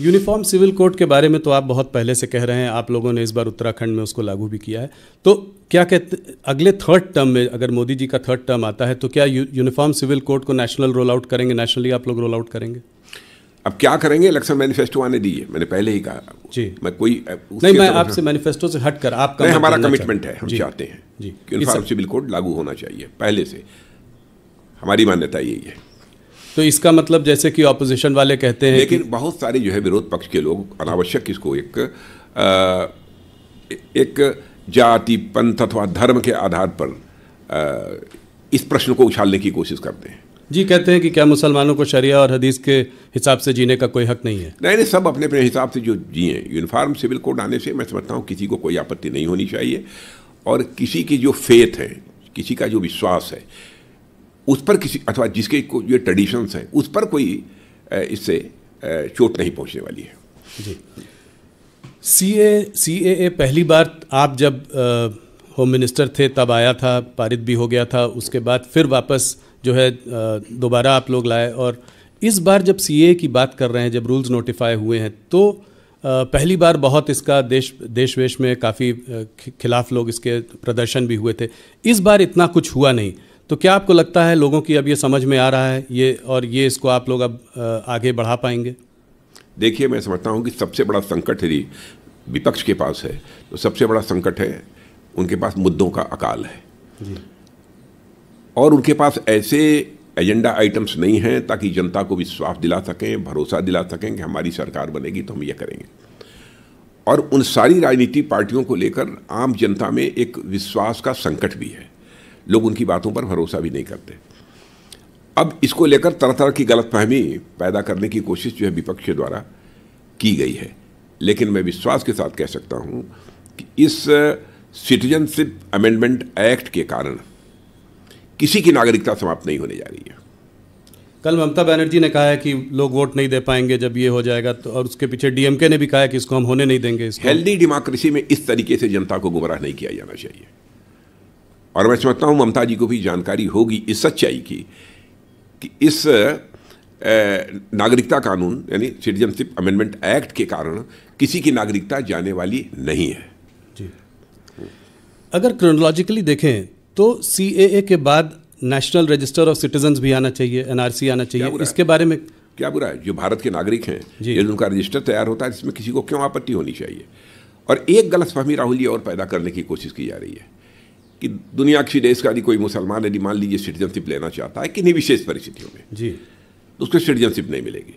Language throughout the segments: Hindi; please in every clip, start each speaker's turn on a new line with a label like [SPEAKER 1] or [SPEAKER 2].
[SPEAKER 1] यूनिफॉर्म सिविल कोड के बारे में तो आप बहुत पहले से कह रहे हैं आप लोगों ने इस बार उत्तराखंड में उसको लागू भी किया है तो क्या कहते अगले थर्ड टर्म में अगर मोदी जी का थर्ड टर्म आता है तो क्या यूनिफॉर्म सिविल कोड को नेशनल रोल आउट करेंगे नेशनली आप लोग रोल आउट करेंगे
[SPEAKER 2] अब क्या करेंगे इलेक्शन मैनिफेस्टो आने दिए मैंने पहले ही कहा जी मैं कोई नहीं मैं आपसे
[SPEAKER 1] मैनिफेस्टो से हट कर आपका हमारा कमिटमेंट है हम चाहते हैं यूनिफॉर्म
[SPEAKER 2] सिविल कोड लागू होना चाहिए पहले से हमारी मान्यता यही है
[SPEAKER 1] तो इसका मतलब जैसे कि ऑपोजिशन वाले कहते हैं लेकिन
[SPEAKER 2] बहुत सारे जो है विरोध पक्ष के लोग अनावश्यक इसको एक आ, एक जाति पंथ अथवा धर्म के आधार पर आ, इस प्रश्न को उछालने की कोशिश करते हैं
[SPEAKER 1] जी कहते हैं कि क्या मुसलमानों को शरिया और हदीस के हिसाब से जीने का कोई हक नहीं है
[SPEAKER 2] नहीं नहीं सब अपने अपने हिसाब से जो जिए यूनिफॉर्म सिविल कोड आने से मैं समझता हूँ किसी को कोई आपत्ति नहीं होनी चाहिए और किसी की जो फेथ है किसी का जो विश्वास है उस पर किसी अथवा जिसके को ये ट्रेडिशंस हैं उस पर कोई इससे चोट नहीं पहुंचने वाली है
[SPEAKER 1] जी सी ए सी ए पहली बार आप जब होम मिनिस्टर थे तब आया था पारित भी हो गया था उसके बाद फिर वापस जो है दोबारा आप लोग लाए और इस बार जब सी की बात कर रहे हैं जब रूल्स नोटिफाई हुए हैं तो पहली बार बहुत इसका देश देश वेश में काफ़ी खिलाफ लोग इसके प्रदर्शन भी हुए थे इस बार इतना कुछ हुआ नहीं तो क्या आपको लगता है लोगों की अब ये समझ में आ रहा है ये और ये इसको आप लोग अब आगे बढ़ा पाएंगे
[SPEAKER 2] देखिए मैं समझता हूँ कि सबसे बड़ा संकट यदि विपक्ष के पास है तो सबसे बड़ा संकट है उनके पास मुद्दों का अकाल है और उनके पास ऐसे एजेंडा आइटम्स नहीं हैं ताकि जनता को विश्वास दिला सकें भरोसा दिला सकें कि हमारी सरकार बनेगी तो हम ये करेंगे और उन सारी राजनीतिक पार्टियों को लेकर आम जनता में एक विश्वास का संकट भी है लोग उनकी बातों पर भरोसा भी नहीं करते अब इसको लेकर तरह तरह की गलतफहमी पैदा करने की कोशिश जो है विपक्ष द्वारा की गई है लेकिन मैं विश्वास के साथ कह सकता हूं कि इस सिटीजनशिप अमेंडमेंट एक्ट के कारण किसी की नागरिकता समाप्त नहीं होने जा रही है
[SPEAKER 1] कल ममता बनर्जी ने कहा है कि लोग वोट नहीं दे पाएंगे जब ये हो जाएगा तो और उसके पीछे डीएमके ने भी कहा है कि इसको हम होने नहीं देंगे हेल्दी
[SPEAKER 2] डेमोक्रेसी में इस तरीके से जनता को गुमराह नहीं किया जाना चाहिए और मैं समझता हूँ ममता जी को भी जानकारी होगी इस सच्चाई की कि इस नागरिकता कानून यानी सिटीजनशिप अमेंडमेंट एक्ट के कारण किसी की नागरिकता जाने वाली नहीं है जी
[SPEAKER 1] अगर क्रोनोलॉजिकली देखें तो सी के बाद नेशनल रजिस्टर ऑफ सिटीजन भी आना चाहिए एनआरसी आना चाहिए इसके बारे में
[SPEAKER 2] क्या बुरा है जो भारत के नागरिक हैं ये उनका रजिस्टर तैयार होता है इसमें किसी को क्यों आपत्ति होनी चाहिए और एक गलतफहमी राहुल जी और पैदा करने की कोशिश की जा रही है कि दुनिया किसी देश का यदि कोई मुसलमान यदि मान लीजिए सिटीजनशिप लेना चाहता है किन्हीं विशेष परिस्थितियों में
[SPEAKER 1] जी तो
[SPEAKER 2] उसको सिटीजनशिप नहीं मिलेगी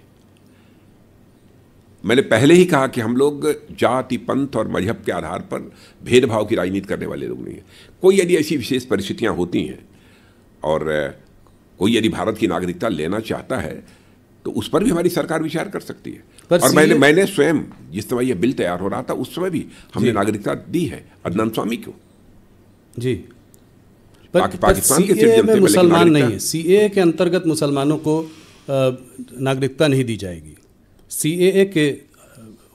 [SPEAKER 2] मैंने पहले ही कहा कि हम लोग जाति पंथ और मजहब के आधार पर भेदभाव की राजनीति करने वाले लोग नहीं हैं कोई यदि ऐसी विशेष परिस्थितियाँ होती हैं और कोई यदि भारत की नागरिकता लेना चाहता है तो उस पर भी हमारी सरकार विचार कर सकती है पर और मैंने मैंने स्वयं जिस समय यह बिल तैयार हो रहा था उस समय भी हमने नागरिकता दी है अदनान स्वामी को जी पाकिस्तान के सीए में मुसलमान नहीं है
[SPEAKER 1] सीए के अंतर्गत मुसलमानों को नागरिकता नहीं दी जाएगी सीए के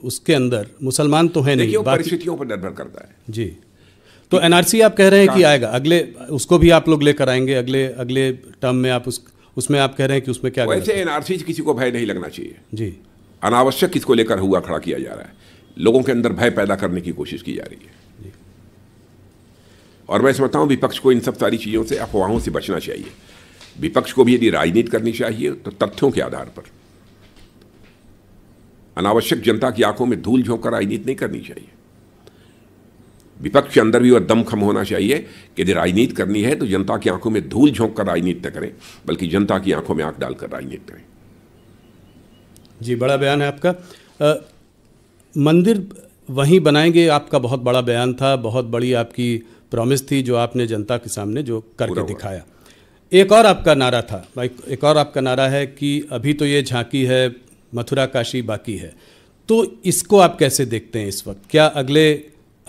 [SPEAKER 1] उसके अंदर मुसलमान तो है नहीं परिस्थितियों
[SPEAKER 2] पर निर्भर करता है
[SPEAKER 1] जी तो एनआरसी आप कह रहे हैं कि हाँ। आएगा अगले उसको भी आप लोग लेकर आएंगे अगले अगले टर्म में आप उस उसमें आप कह रहे हैं कि उसमें क्या वैसे
[SPEAKER 2] एनआरसी किसी को भय नहीं लगना चाहिए जी अनावश्यक किसको लेकर हुआ खड़ा किया जा रहा है लोगों के अंदर भय पैदा करने की कोशिश की जा रही है और मैं समझता हूँ विपक्ष को इन सब सारी चीज़ों से अफवाहों से बचना चाहिए विपक्ष को भी यदि राजनीति करनी चाहिए तो तथ्यों के आधार पर अनावश्यक जनता की आंखों में धूल झोंक कर राजनीति नहीं करनी चाहिए विपक्ष के अंदर भी वह दमखम होना चाहिए कि यदि राजनीति करनी है तो जनता की आंखों में धूल झोंक कर राजनीति न करें बल्कि जनता की आंखों में आंख डालकर राजनीति करें
[SPEAKER 1] जी बड़ा बयान है आपका आ, मंदिर वहीं बनाएंगे आपका बहुत बड़ा बयान था बहुत बड़ी आपकी प्रॉमिस थी जो आपने जनता के सामने जो करके दिखाया एक और आपका नारा था एक और आपका नारा है कि अभी तो ये झांकी है मथुरा काशी बाकी है तो इसको आप कैसे देखते हैं इस वक्त क्या अगले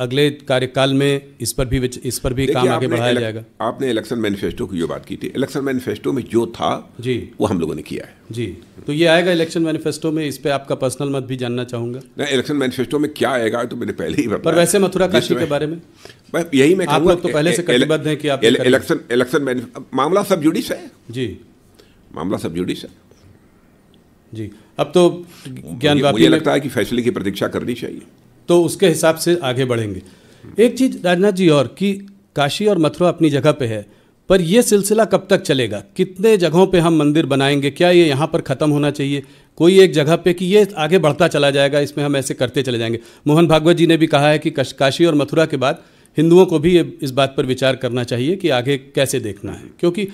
[SPEAKER 1] अगले कार्यकाल में इस पर भी इस पर भी काम आगे बढ़ाया जाएगा
[SPEAKER 2] आपने इलेक्शन मैनिफेस्टो की जो बात की थी इलेक्शन मैनिफेस्टो में जो था जी वो हम लोगों ने किया है
[SPEAKER 1] जी तो ये आएगा इलेक्शन मैनिफेस्टो में इस पर आपका पर्सनल मत भी जानना चाहूंगा
[SPEAKER 2] नहीं इलेक्शन मैनिफेस्टो में क्या आएगा तो मैंने पहले ही पर वैसे मथुरा काशी के बारे में यही मैं आप लोग तो पहले से कटिबद्ध हैं कि आप इलेक्शन इलेक्शन मामला सब जुडिस है जी मामला सब जुडिस है जी अब तो ज्ञान मुझे लगता है कि फैसले की प्रतीक्षा करनी चाहिए तो उसके हिसाब से आगे बढ़ेंगे एक चीज़ राजनाथ
[SPEAKER 1] जी और कि काशी और मथुरा अपनी जगह पे है पर यह सिलसिला कब तक चलेगा कितने जगहों पे हम मंदिर बनाएंगे क्या ये यहाँ पर ख़त्म होना चाहिए कोई एक जगह पे कि ये आगे बढ़ता चला जाएगा इसमें हम ऐसे करते चले जाएंगे मोहन भागवत जी ने भी कहा है कि काशी और मथुरा के बाद हिंदुओं को भी इस बात पर विचार करना चाहिए कि आगे कैसे देखना है क्योंकि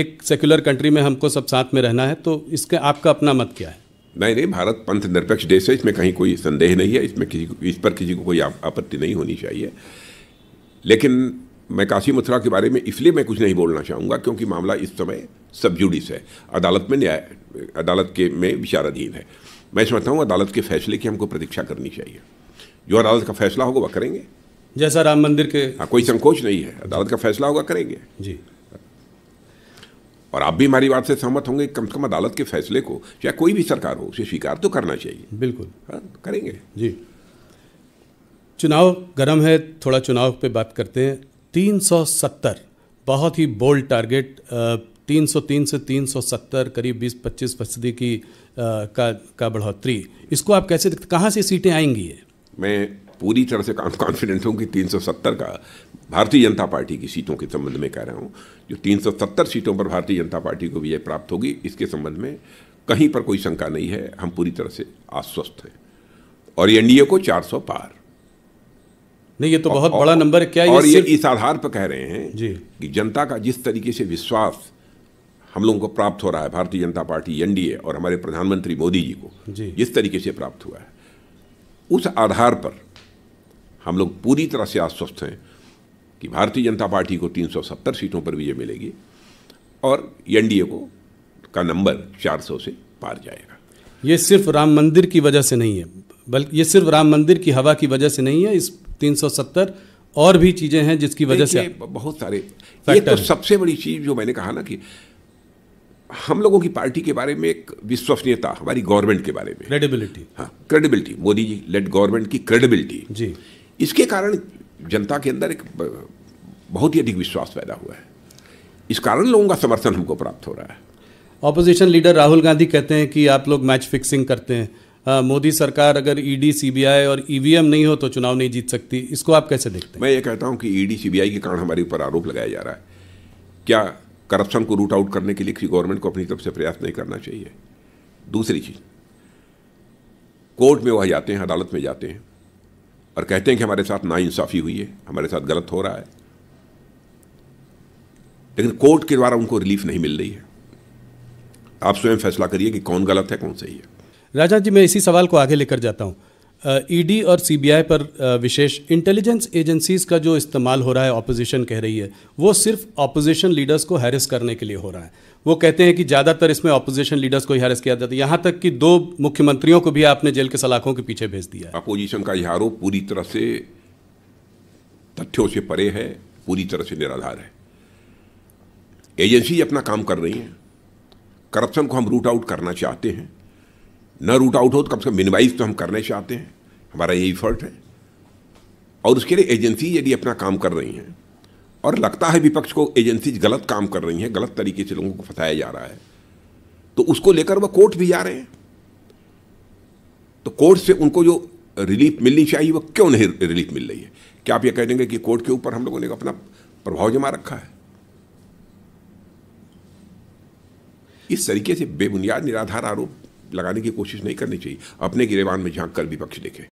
[SPEAKER 1] एक सेक्युलर कंट्री में हमको सब साथ में रहना है तो इसके आपका अपना मत क्या है
[SPEAKER 2] नहीं नहीं भारत पंथ निरपेक्ष देश है इसमें कहीं कोई संदेह नहीं है इसमें किसी को इस पर किसी को कोई आपत्ति नहीं होनी चाहिए लेकिन मैं काशी मथुरा के बारे में इसलिए मैं कुछ नहीं बोलना चाहूँगा क्योंकि मामला इस समय सब जुडिस है अदालत में न्याय अदालत के में विचाराधीन है मैं समझता हूँ अदालत के फैसले की हमको प्रतीक्षा करनी चाहिए जो अदालत का फैसला होगा वह करेंगे जैसा राम मंदिर के हाँ कोई संकोच नहीं है अदालत का फैसला होगा करेंगे जी और आप भी हमारी बात से सहमत होंगे कम से कम अदालत के फैसले को चाहे कोई भी सरकार हो उसे स्वीकार तो करना चाहिए
[SPEAKER 1] बिल्कुल हाँ करेंगे जी चुनाव गर्म है थोड़ा चुनाव पे बात करते हैं 370 बहुत ही बोल्ड टारगेट 303 से 370 करीब 20-25 फीसदी की आ, का का बढ़ोतरी
[SPEAKER 2] इसको आप कैसे देखते कहाँ से सीटें आएंगी ये मैं पूरी तरह से कॉन्फिडेंट हूँ कि 370 का भारतीय जनता पार्टी की सीटों के संबंध में कह रहा हूँ जो 370 सीटों पर भारतीय जनता पार्टी को विजय प्राप्त होगी इसके संबंध में कहीं पर कोई शंका नहीं है हम पूरी तरह से आश्वस्त हैं और एनडीए को 400 पार नहीं ये तो बहुत और, बड़ा नंबर क्या और ये, ये इस आधार पर कह रहे हैं जी कि जनता का जिस तरीके से विश्वास हम लोगों को प्राप्त हो रहा है भारतीय जनता पार्टी एनडीए और हमारे प्रधानमंत्री मोदी जी को जी। जिस तरीके से प्राप्त हुआ है उस आधार पर हम लोग पूरी तरह से आश्वस्त हैं कि भारतीय जनता पार्टी को 370 सीटों पर विजय मिलेगी और एनडीए को का नंबर 400 से पार जाएगा
[SPEAKER 1] ये सिर्फ राम मंदिर की वजह से नहीं है बल्कि ये सिर्फ राम मंदिर की हवा की वजह से नहीं है इस 370
[SPEAKER 2] और भी चीज़ें हैं जिसकी वजह से बहुत सारे ये तो सबसे बड़ी चीज़ जो मैंने कहा ना कि हम लोगों की पार्टी के बारे में एक विश्वसनीयता हमारी गवर्नमेंट के बारे में क्रेडिबिलिटी हाँ credibility Modi ji led government की क्रेडिबिलिटी जी इसके कारण जनता के अंदर एक बहुत ही अधिक विश्वास पैदा हुआ है इस कारण लोगों का समर्थन हमको प्राप्त हो रहा है
[SPEAKER 1] ऑपोजिशन लीडर राहुल गांधी कहते हैं कि आप लोग मैच फिक्सिंग करते हैं मोदी सरकार अगर ईडी e सीबीआई और ईवीएम e नहीं हो तो चुनाव नहीं जीत सकती इसको आप कैसे देखते
[SPEAKER 2] हैं मैं ये कहता हूं कि ईडी e सीबीआई के कारण हमारे ऊपर आरोप लगाया जा रहा है क्या करप्शन को रूट आउट करने के लिए किसी गवर्नमेंट को अपनी तरफ से प्रयास नहीं करना चाहिए दूसरी चीज़ कोर्ट में वह जाते हैं अदालत में जाते हैं और कहते हैं कि हमारे साथ नाइंसाफ़ी हुई है हमारे साथ गलत हो रहा है लेकिन कोर्ट के द्वारा उनको रिलीफ नहीं मिल रही है आप स्वयं फैसला करिए कि कौन गलत है कौन सही है
[SPEAKER 1] राजा जी मैं इसी सवाल को आगे लेकर जाता हूं ईडी e और सीबीआई पर विशेष इंटेलिजेंस एजेंसीज़ का जो इस्तेमाल हो रहा है ऑपोजिशन कह रही है वो सिर्फ ऑपोजिशन लीडर्स को हैरिस करने के लिए हो रहा है वो कहते हैं कि ज़्यादातर इसमें अपोजिशन लीडर्स को ही किया जाता है यहाँ तक कि दो मुख्यमंत्रियों को भी आपने जेल के सलाखों के पीछे भेज दिया
[SPEAKER 2] अपोजिशन का यह आरोप पूरी तरह से तथ्यों से परे है पूरी तरह से निराधार है एजेंसी अपना काम कर रही है करप्शन को हम रूट आउट करना चाहते हैं न रूट आउट हो तो कम से कम मिनिमाइज तो हम करना चाहते हैं हमारा ये इफर्ट है और उसके लिए एजेंसी यदि अपना काम कर रही हैं और लगता है विपक्ष को एजेंसी गलत काम कर रही हैं गलत तरीके से लोगों को फंसाया जा रहा है तो उसको लेकर वह कोर्ट भी जा रहे हैं तो कोर्ट से उनको जो रिलीफ मिलनी चाहिए वह क्यों नहीं रिलीफ मिल रही है क्या आप ये कह देंगे कि कोर्ट के ऊपर हम लोगों ने अपना प्रभाव जमा रखा है इस तरीके से बेबुनियाद निराधार आरोप लगाने की कोशिश नहीं करनी चाहिए अपने गिरेवान में झांक कर विपक्ष देखे